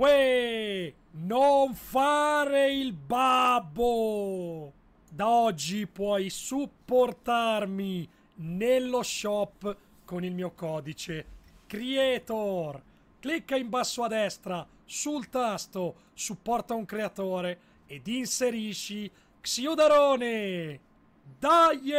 Uè, non fare il babbo! Da oggi puoi supportarmi nello shop con il mio codice Creator. Clicca in basso a destra sul tasto Supporta un creatore ed inserisci Xiodarone. Dai!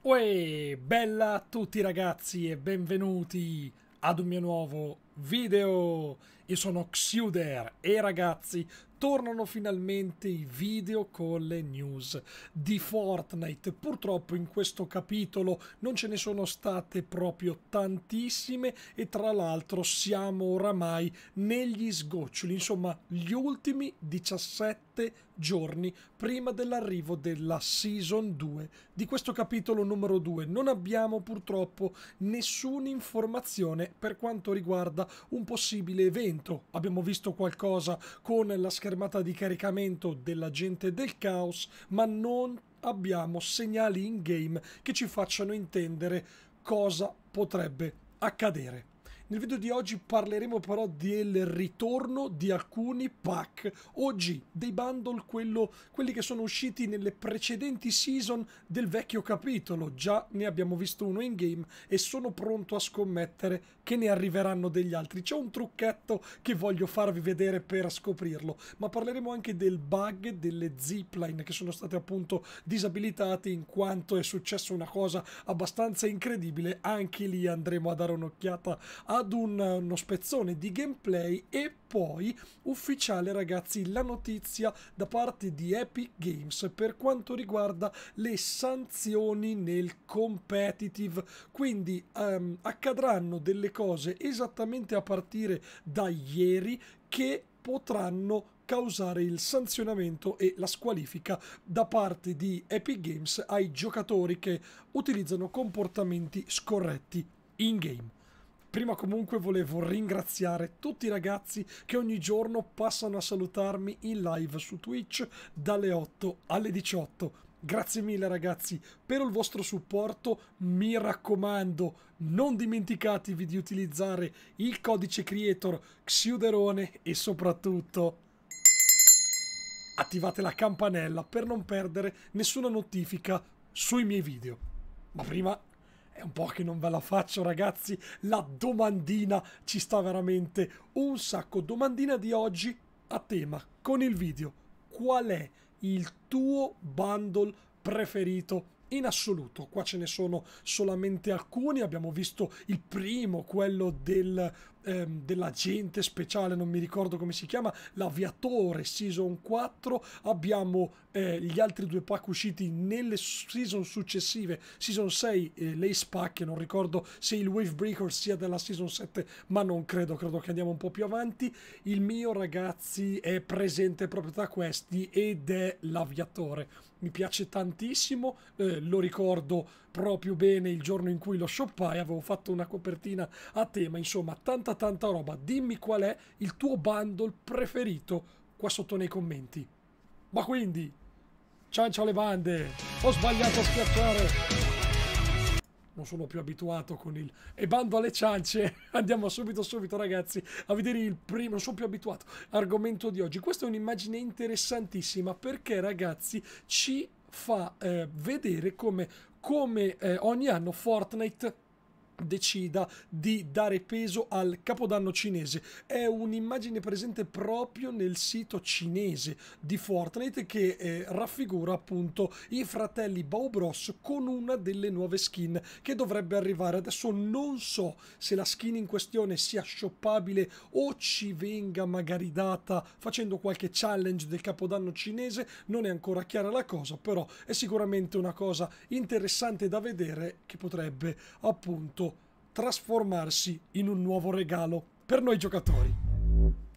Uè, bella a tutti ragazzi e benvenuti ad un mio nuovo video. Io sono Xuder e ragazzi, tornano finalmente i video con le news di Fortnite. Purtroppo in questo capitolo non ce ne sono state proprio tantissime e tra l'altro siamo oramai negli sgoccioli, insomma gli ultimi 17 7 giorni prima dell'arrivo della Season 2 di questo capitolo numero 2. Non abbiamo purtroppo nessuna informazione per quanto riguarda un possibile evento. Abbiamo visto qualcosa con la schermata di caricamento dell'agente del caos, ma non abbiamo segnali in game che ci facciano intendere cosa potrebbe accadere. Nel video di oggi parleremo però del ritorno di alcuni pack oggi dei bundle, quello, quelli che sono usciti nelle precedenti season del vecchio capitolo. Già ne abbiamo visto uno in game e sono pronto a scommettere che ne arriveranno degli altri. C'è un trucchetto che voglio farvi vedere per scoprirlo, ma parleremo anche del bug delle zipline che sono state appunto disabilitate in quanto è successa una cosa abbastanza incredibile. Anche lì andremo a dare un'occhiata a ad un, uno spezzone di gameplay e poi ufficiale ragazzi la notizia da parte di Epic Games per quanto riguarda le sanzioni nel competitive quindi um, accadranno delle cose esattamente a partire da ieri che potranno causare il sanzionamento e la squalifica da parte di Epic Games ai giocatori che utilizzano comportamenti scorretti in game. Prima comunque volevo ringraziare tutti i ragazzi che ogni giorno passano a salutarmi in live su Twitch dalle 8 alle 18. Grazie mille ragazzi per il vostro supporto, mi raccomando non dimenticatevi di utilizzare il codice creator Xiuderone e soprattutto attivate la campanella per non perdere nessuna notifica sui miei video. Ma prima è un po' che non ve la faccio ragazzi, la domandina ci sta veramente un sacco. Domandina di oggi a tema, con il video. Qual è il tuo bundle preferito in assoluto. Qua ce ne sono solamente alcuni, abbiamo visto il primo, quello del ehm, dell'agente speciale, non mi ricordo come si chiama, l'Aviatore Season 4, abbiamo eh, gli altri due pack usciti nelle season successive, Season 6 eh, l'Ace Pack, non ricordo se il Wave Breaker sia della Season 7, ma non credo, credo che andiamo un po' più avanti. Il mio ragazzi è presente proprio tra questi ed è l'Aviatore. Mi piace tantissimo, eh, lo ricordo proprio bene il giorno in cui lo shoppai, avevo fatto una copertina a tema, insomma tanta tanta roba. Dimmi qual è il tuo bundle preferito qua sotto nei commenti. Ma quindi, ciancio alle bande, ho sbagliato a schiacciare non sono più abituato con il e bando alle ciance andiamo subito subito ragazzi a vedere il primo non sono più abituato argomento di oggi questa è un'immagine interessantissima perché ragazzi ci fa eh, vedere come come eh, ogni anno Fortnite decida di dare peso al capodanno cinese. È un'immagine presente proprio nel sito cinese di Fortnite che eh, raffigura appunto i fratelli Bow Bros con una delle nuove skin che dovrebbe arrivare. Adesso non so se la skin in questione sia shoppabile o ci venga magari data facendo qualche challenge del capodanno cinese, non è ancora chiara la cosa, però è sicuramente una cosa interessante da vedere che potrebbe appunto trasformarsi in un nuovo regalo per noi giocatori.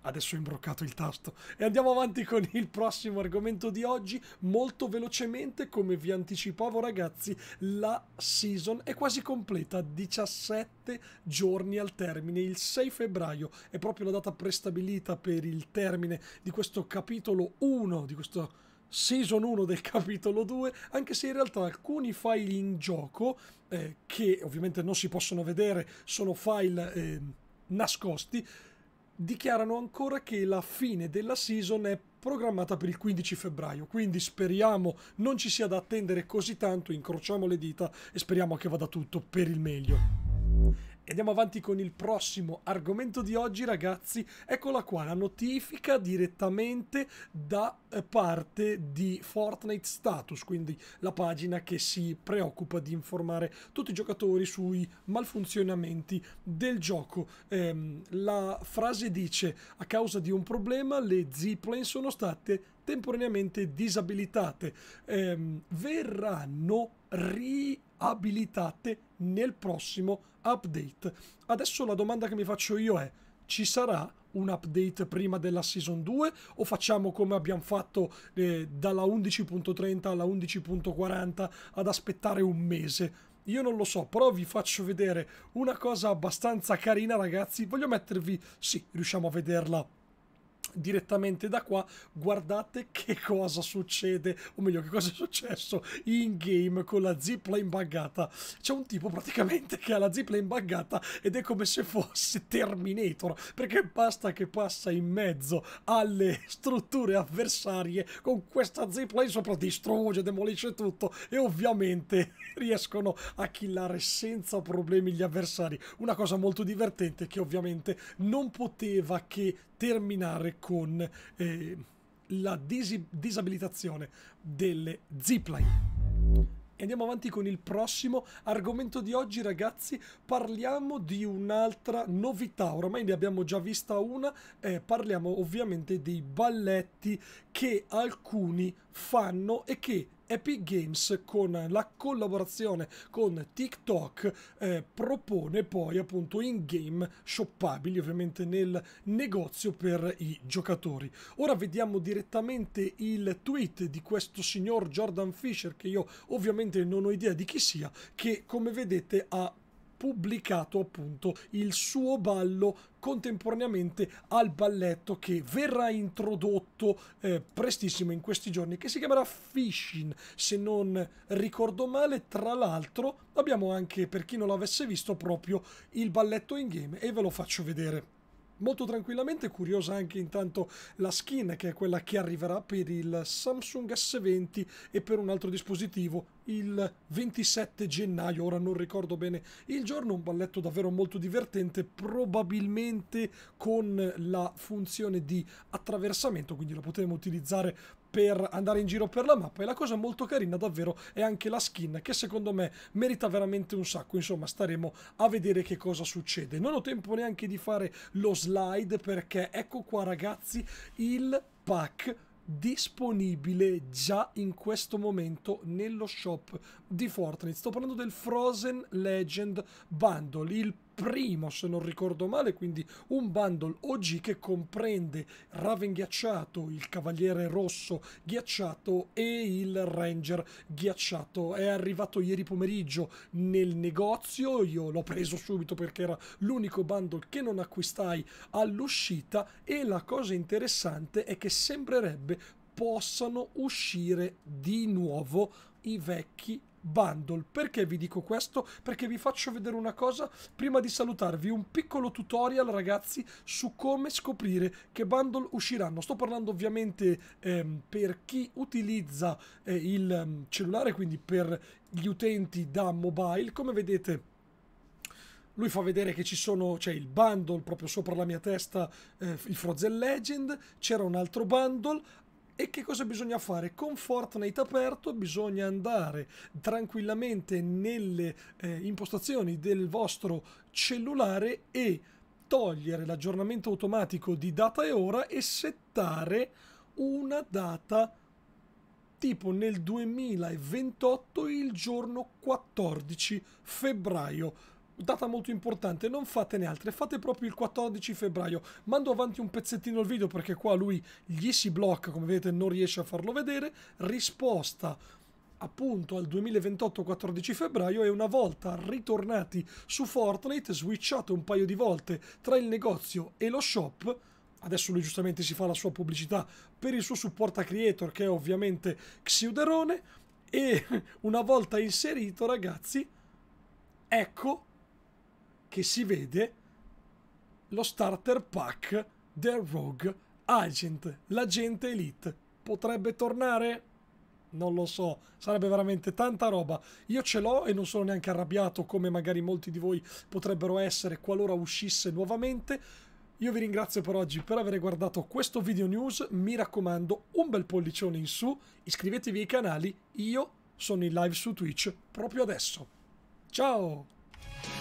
Adesso ho imbroccato il tasto e andiamo avanti con il prossimo argomento di oggi. Molto velocemente, come vi anticipavo ragazzi, la season è quasi completa, 17 giorni al termine, il 6 febbraio è proprio la data prestabilita per il termine di questo capitolo 1, di questo Season 1 del capitolo 2, anche se in realtà alcuni file in gioco, eh, che ovviamente non si possono vedere, sono file eh, nascosti, dichiarano ancora che la fine della season è programmata per il 15 febbraio, quindi speriamo non ci sia da attendere così tanto, incrociamo le dita e speriamo che vada tutto per il meglio andiamo avanti con il prossimo argomento di oggi, ragazzi. Eccola qua, la notifica direttamente da eh, parte di Fortnite Status, quindi la pagina che si preoccupa di informare tutti i giocatori sui malfunzionamenti del gioco. Ehm, la frase dice, a causa di un problema le zipline sono state temporaneamente disabilitate. Ehm, verranno ri abilitate nel prossimo update. Adesso la domanda che mi faccio io è, ci sarà un update prima della season 2 o facciamo come abbiamo fatto eh, dalla 11.30 alla 11.40 ad aspettare un mese? Io non lo so, però vi faccio vedere una cosa abbastanza carina ragazzi, voglio mettervi, sì, riusciamo a vederla direttamente da qua guardate che cosa succede o meglio che cosa è successo in game con la zipline buggata c'è un tipo praticamente che ha la zipline buggata ed è come se fosse Terminator perché basta che passa in mezzo alle strutture avversarie con questa zipline sopra distrugge demolisce tutto e ovviamente riescono a killare senza problemi gli avversari una cosa molto divertente che ovviamente non poteva che terminare con eh, la dis- disabilitazione delle zipline. E andiamo avanti con il prossimo argomento di oggi, ragazzi. Parliamo di un'altra novità. Ormai ne abbiamo già vista una. Eh, parliamo ovviamente dei balletti che alcuni fanno e che Epic Games con la collaborazione con TikTok eh, propone poi appunto in-game shoppabili ovviamente nel negozio per i giocatori. Ora vediamo direttamente il tweet di questo signor Jordan Fisher che io ovviamente non ho idea di chi sia che come vedete ha pubblicato appunto il suo ballo contemporaneamente al balletto che verrà introdotto eh, prestissimo in questi giorni che si chiamerà Fishing se non ricordo male tra l'altro abbiamo anche per chi non l'avesse visto proprio il balletto in game e ve lo faccio vedere molto tranquillamente, curiosa anche intanto la skin che è quella che arriverà per il Samsung S20 e per un altro dispositivo il 27 gennaio, ora non ricordo bene il giorno, un balletto davvero molto divertente, probabilmente con la funzione di attraversamento, quindi lo potremo utilizzare per andare in giro per la mappa e la cosa molto carina davvero è anche la skin che secondo me merita veramente un sacco insomma staremo a vedere che cosa succede non ho tempo neanche di fare lo slide perché ecco qua ragazzi il pack disponibile già in questo momento nello shop di Fortnite. Sto parlando del Frozen Legend Bundle, il primo, se non ricordo male, quindi un bundle OG che comprende Raven ghiacciato, il Cavaliere Rosso ghiacciato e il Ranger ghiacciato. È arrivato ieri pomeriggio nel negozio, io l'ho preso subito perché era l'unico bundle che non acquistai all'uscita e la cosa interessante è che sembrerebbe possano uscire di nuovo i vecchi bundle. Perché vi dico questo? Perché vi faccio vedere una cosa prima di salutarvi, un piccolo tutorial ragazzi su come scoprire che bundle usciranno. Sto parlando ovviamente ehm, per chi utilizza eh, il ehm, cellulare, quindi per gli utenti da mobile. Come vedete lui fa vedere che ci sono, c'è cioè il bundle proprio sopra la mia testa, eh, il Frozen Legend, c'era un altro bundle, e che cosa bisogna fare? Con Fortnite aperto bisogna andare tranquillamente nelle eh, impostazioni del vostro cellulare e togliere l'aggiornamento automatico di data e ora e settare una data tipo nel 2028 il giorno 14 febbraio data molto importante, non fatene altre, fate proprio il 14 febbraio. Mando avanti un pezzettino il video perché qua lui gli si blocca, come vedete non riesce a farlo vedere. Risposta appunto al 2028 14 febbraio e una volta ritornati su Fortnite, switchato un paio di volte tra il negozio e lo shop, adesso lui giustamente si fa la sua pubblicità per il suo supporta creator che è ovviamente Xiuderone e una volta inserito ragazzi, ecco che si vede lo starter pack del Rogue Agent, l'agente Elite. Potrebbe tornare? Non lo so, sarebbe veramente tanta roba. Io ce l'ho e non sono neanche arrabbiato come magari molti di voi potrebbero essere qualora uscisse nuovamente. Io vi ringrazio per oggi per aver guardato questo video news, mi raccomando un bel pollicione in su, iscrivetevi ai canali, io sono in live su Twitch proprio adesso. Ciao!